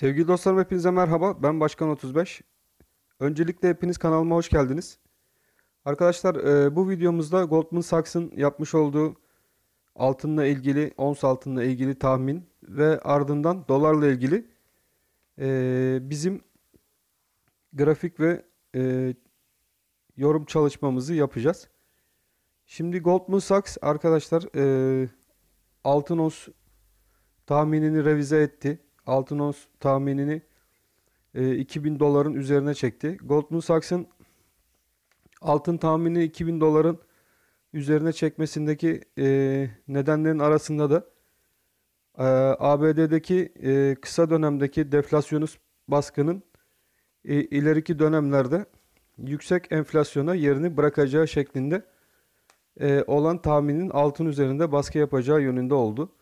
Sevgili dostlarım hepinize merhaba. Ben Başkan 35. Öncelikle hepiniz kanalıma hoş geldiniz. Arkadaşlar e, bu videomuzda Goldman Sachs'ın yapmış olduğu altınla ilgili, ons altınla ilgili tahmin ve ardından dolarla ilgili e, bizim grafik ve e, yorum çalışmamızı yapacağız. Şimdi Goldman Sachs arkadaşlar altın ons tahminini revize etti altın ons tahminini e, 2000 doların üzerine çekti. Goldman Sachs'ın altın tahmini 2000 doların üzerine çekmesindeki e, nedenlerin arasında da e, ABD'deki e, kısa dönemdeki deflasyonist baskının e, ileriki dönemlerde yüksek enflasyona yerini bırakacağı şeklinde e, olan tahminin altın üzerinde baskı yapacağı yönünde oldu.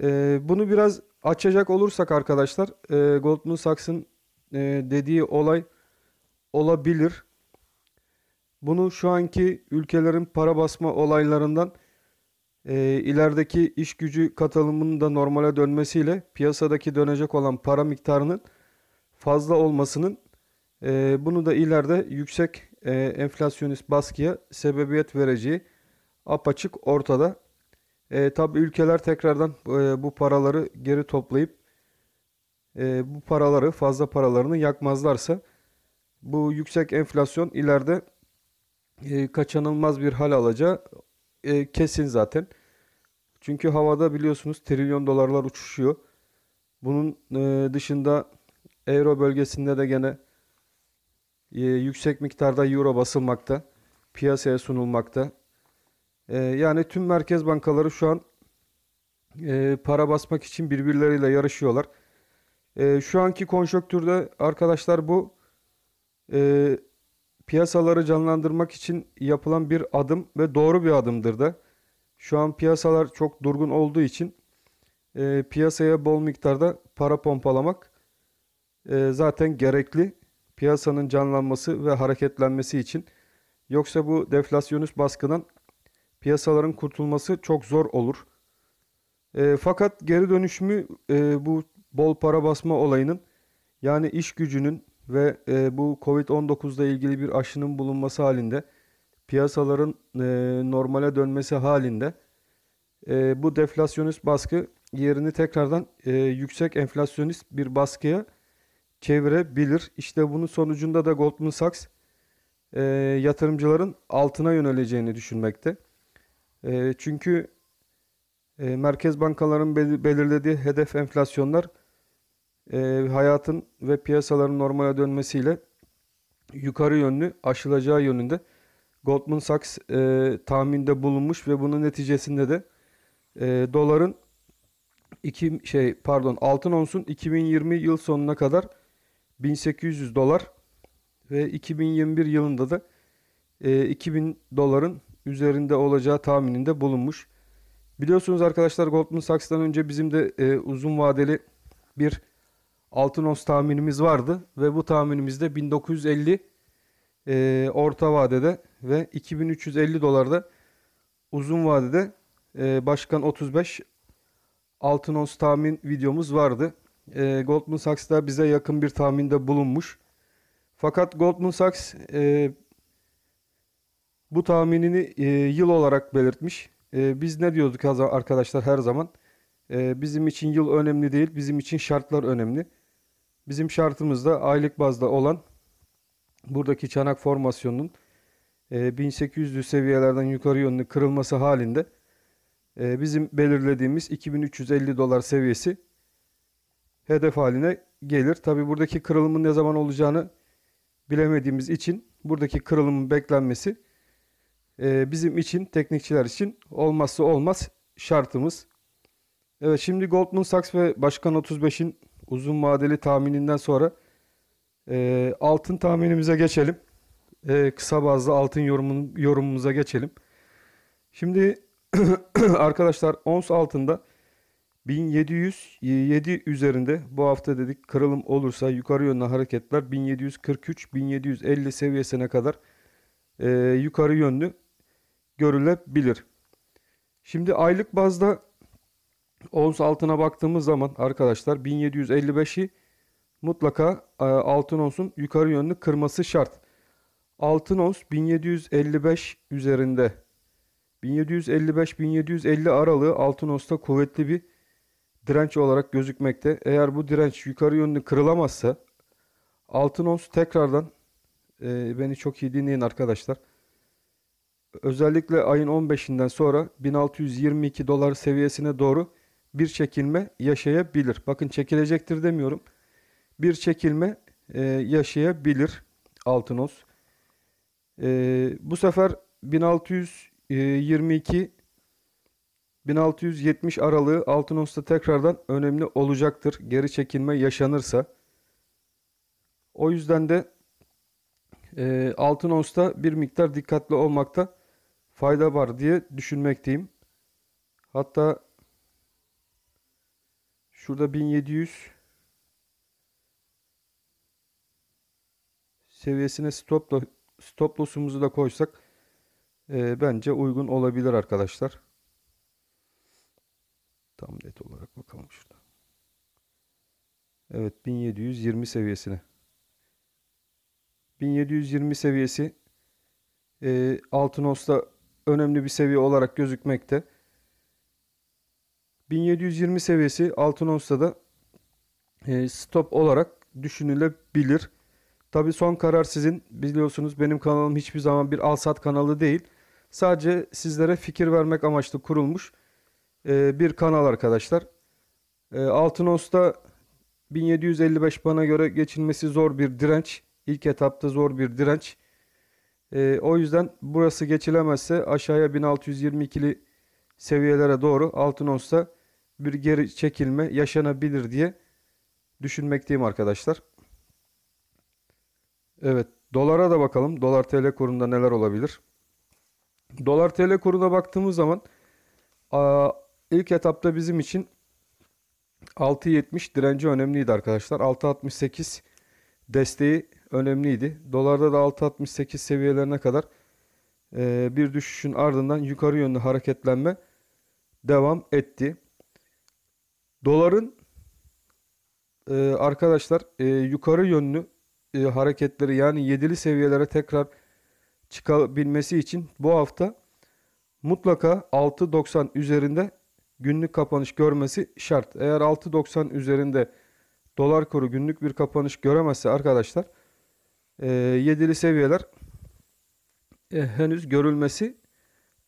E, bunu biraz Açacak olursak arkadaşlar e, Goldman Sachs'ın e, dediği olay olabilir. Bunu şu anki ülkelerin para basma olaylarından e, ilerideki iş gücü katılımının da normale dönmesiyle piyasadaki dönecek olan para miktarının fazla olmasının e, bunu da ileride yüksek e, enflasyonist baskıya sebebiyet vereceği apaçık ortada. E, tabii ülkeler tekrardan e, bu paraları geri toplayıp e, bu paraları fazla paralarını yakmazlarsa bu yüksek enflasyon ileride e, kaçınılmaz bir hal alacağı e, kesin zaten. Çünkü havada biliyorsunuz trilyon dolarlar uçuşuyor. Bunun e, dışında euro bölgesinde de gene e, yüksek miktarda euro basılmakta, piyasaya sunulmakta. Ee, yani tüm merkez bankaları şu an e, para basmak için birbirleriyle yarışıyorlar. E, şu anki konjonktürde arkadaşlar bu e, piyasaları canlandırmak için yapılan bir adım ve doğru bir adımdır da. Şu an piyasalar çok durgun olduğu için e, piyasaya bol miktarda para pompalamak e, zaten gerekli. Piyasanın canlanması ve hareketlenmesi için. Yoksa bu deflasyonist baskının piyasaların kurtulması çok zor olur. E, fakat geri dönüşümü e, bu bol para basma olayının yani iş gücünün ve e, bu Covid-19 ile ilgili bir aşının bulunması halinde piyasaların e, normale dönmesi halinde e, bu deflasyonist baskı yerini tekrardan e, yüksek enflasyonist bir baskıya çevirebilir. İşte bunun sonucunda da Goldman Sachs e, yatırımcıların altına yöneleceğini düşünmekte. E, çünkü e, merkez bankaların belirlediği hedef enflasyonlar e, hayatın ve piyasaların normale dönmesiyle yukarı yönlü aşılacağı yönünde Goldman Sachs e, tahminde bulunmuş ve bunun neticesinde de e, doların iki şey pardon altın onsun 2020 yıl sonuna kadar 1800 dolar ve 2021 yılında da e, 2000 doların üzerinde olacağı tahmininde bulunmuş. Biliyorsunuz arkadaşlar Goldman Sachs'tan önce bizim de e, uzun vadeli bir altın ons tahminimiz vardı ve bu tahminimizde 1950 e, orta vadede ve 2350 dolarda uzun vadede e, başkan 35 altın ons tahmin videomuz vardı. E, Goldman Sachs da bize yakın bir tahminde bulunmuş. Fakat Goldman Sachs e, bu tahminini e, yıl olarak belirtmiş. E, biz ne diyorduk arkadaşlar her zaman? E, bizim için yıl önemli değil, bizim için şartlar önemli. Bizim şartımız da aylık bazda olan buradaki çanak formasyonunun e, 1800'lü seviyelerden yukarı yönlü kırılması halinde e, bizim belirlediğimiz 2350 dolar seviyesi hedef haline gelir. Tabi buradaki kırılımın ne zaman olacağını bilemediğimiz için buradaki kırılımın beklenmesi ee, bizim için, teknikçiler için olmazsa olmaz şartımız. Evet şimdi Goldman Sachs ve Başkan 35'in uzun vadeli tahmininden sonra e, altın tahminimize geçelim. E, kısa bazlı altın yorumun, yorumumuza geçelim. Şimdi arkadaşlar ons altında 1707 üzerinde bu hafta dedik kırılım olursa yukarı yönlü hareketler 1743-1750 seviyesine kadar e, yukarı yönlü görülebilir. Şimdi aylık bazda ons altına baktığımız zaman arkadaşlar 1755'i mutlaka e, altın onsun yukarı yönlü kırması şart. Altın ons 1755 üzerinde 1755-1750 aralığı altın onsta kuvvetli bir direnç olarak gözükmekte. Eğer bu direnç yukarı yönlü kırılamazsa altın ons tekrardan e, beni çok iyi dinleyin arkadaşlar. Özellikle ayın 15'inden sonra 1622 dolar seviyesine doğru bir çekilme yaşayabilir. Bakın çekilecektir demiyorum. Bir çekilme e, yaşayabilir Altınos. E, bu sefer 1622 1670 aralığı Altınos'ta tekrardan önemli olacaktır. Geri çekilme yaşanırsa. O yüzden de e, Altınos'ta bir miktar dikkatli olmakta fayda var diye düşünmekteyim. Hatta şurada 1700 seviyesine stop, stop loss'umuzu da koysak e, bence uygun olabilir arkadaşlar. Tam net olarak bakalım şurada. Evet 1720 seviyesine. 1720 seviyesi e, Altınos'ta önemli bir seviye olarak gözükmekte. 1720 seviyesi altın onsta da e, stop olarak düşünülebilir. Tabi son karar sizin. Biliyorsunuz benim kanalım hiçbir zaman bir alsat kanalı değil. Sadece sizlere fikir vermek amaçlı kurulmuş e, bir kanal arkadaşlar. Altın onsta 1755 bana göre geçilmesi zor bir direnç. İlk etapta zor bir direnç. E, o yüzden burası geçilemezse aşağıya 1622'li seviyelere doğru altın onsta bir geri çekilme yaşanabilir diye düşünmekteyim arkadaşlar. Evet dolara da bakalım. Dolar TL kurunda neler olabilir? Dolar TL kuruna baktığımız zaman ilk etapta bizim için 6.70 direnci önemliydi arkadaşlar. 6.68 desteği önemliydi. Dolarda da 6.68 seviyelerine kadar e, bir düşüşün ardından yukarı yönlü hareketlenme devam etti. Doların e, arkadaşlar e, yukarı yönlü hareketleri yani yedili seviyelere tekrar çıkabilmesi için bu hafta mutlaka 6.90 üzerinde günlük kapanış görmesi şart. Eğer 6.90 üzerinde dolar kuru günlük bir kapanış göremezse arkadaşlar e, yedili seviyeler e, henüz görülmesi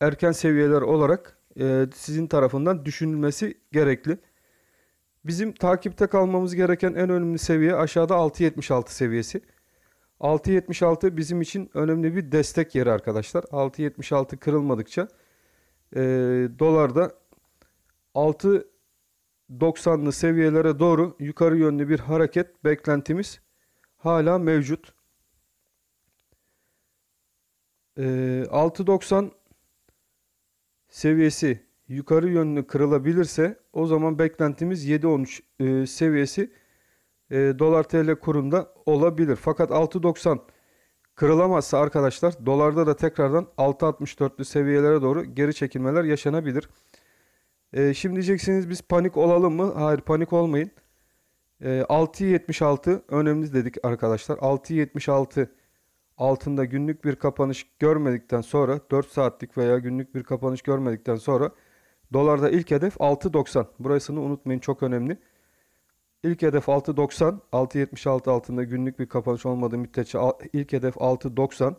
erken seviyeler olarak e, sizin tarafından düşünülmesi gerekli. Bizim takipte kalmamız gereken en önemli seviye aşağıda 6.76 seviyesi. 6.76 bizim için önemli bir destek yeri arkadaşlar. 6.76 kırılmadıkça e, dolarda 6.90'lı seviyelere doğru yukarı yönlü bir hareket beklentimiz hala mevcut. 6.90 ee, seviyesi yukarı yönlü kırılabilirse o zaman beklentimiz 7.13 e, seviyesi e, dolar TL kurunda olabilir. Fakat 6.90 kırılamazsa arkadaşlar dolarda da tekrardan 6.64'lü seviyelere doğru geri çekilmeler yaşanabilir. E, şimdi diyeceksiniz biz panik olalım mı? Hayır panik olmayın. E, 6.76 önemli dedik arkadaşlar. 6.76 altında günlük bir kapanış görmedikten sonra 4 saatlik veya günlük bir kapanış görmedikten sonra dolarda ilk hedef 6.90. Burasını unutmayın çok önemli. İlk hedef 6.90, 6.76 altında günlük bir kapanış olmadığı müddetçe ilk hedef 6.90.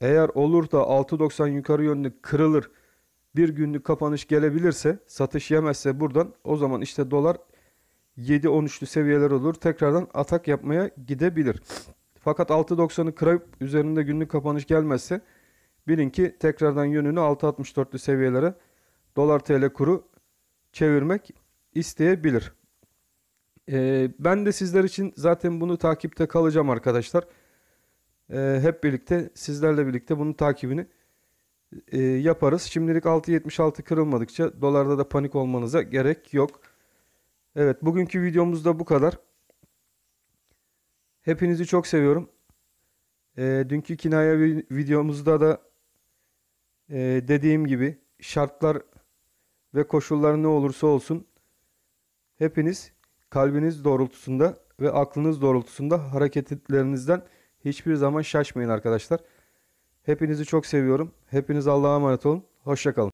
Eğer olur da 6.90 yukarı yönlü kırılır, bir günlük kapanış gelebilirse, satış yemezse buradan o zaman işte dolar 7-13'lü seviyeler olur. Tekrardan atak yapmaya gidebilir. Fakat 6.90'ı kırıp üzerinde günlük kapanış gelmezse bilin ki tekrardan yönünü 6.64'lü seviyelere dolar TL kuru çevirmek isteyebilir. Ee, ben de sizler için zaten bunu takipte kalacağım arkadaşlar. Ee, hep birlikte sizlerle birlikte bunun takibini e, yaparız. Şimdilik 6.76 kırılmadıkça dolarda da panik olmanıza gerek yok. Evet bugünkü videomuzda bu kadar. Hepinizi çok seviyorum. E, dünkü kinaya videomuzda da e, dediğim gibi şartlar ve koşullar ne olursa olsun hepiniz kalbiniz doğrultusunda ve aklınız doğrultusunda hareketlerinizden hiçbir zaman şaşmayın arkadaşlar. Hepinizi çok seviyorum. Hepiniz Allah'a emanet olun. Hoşçakalın.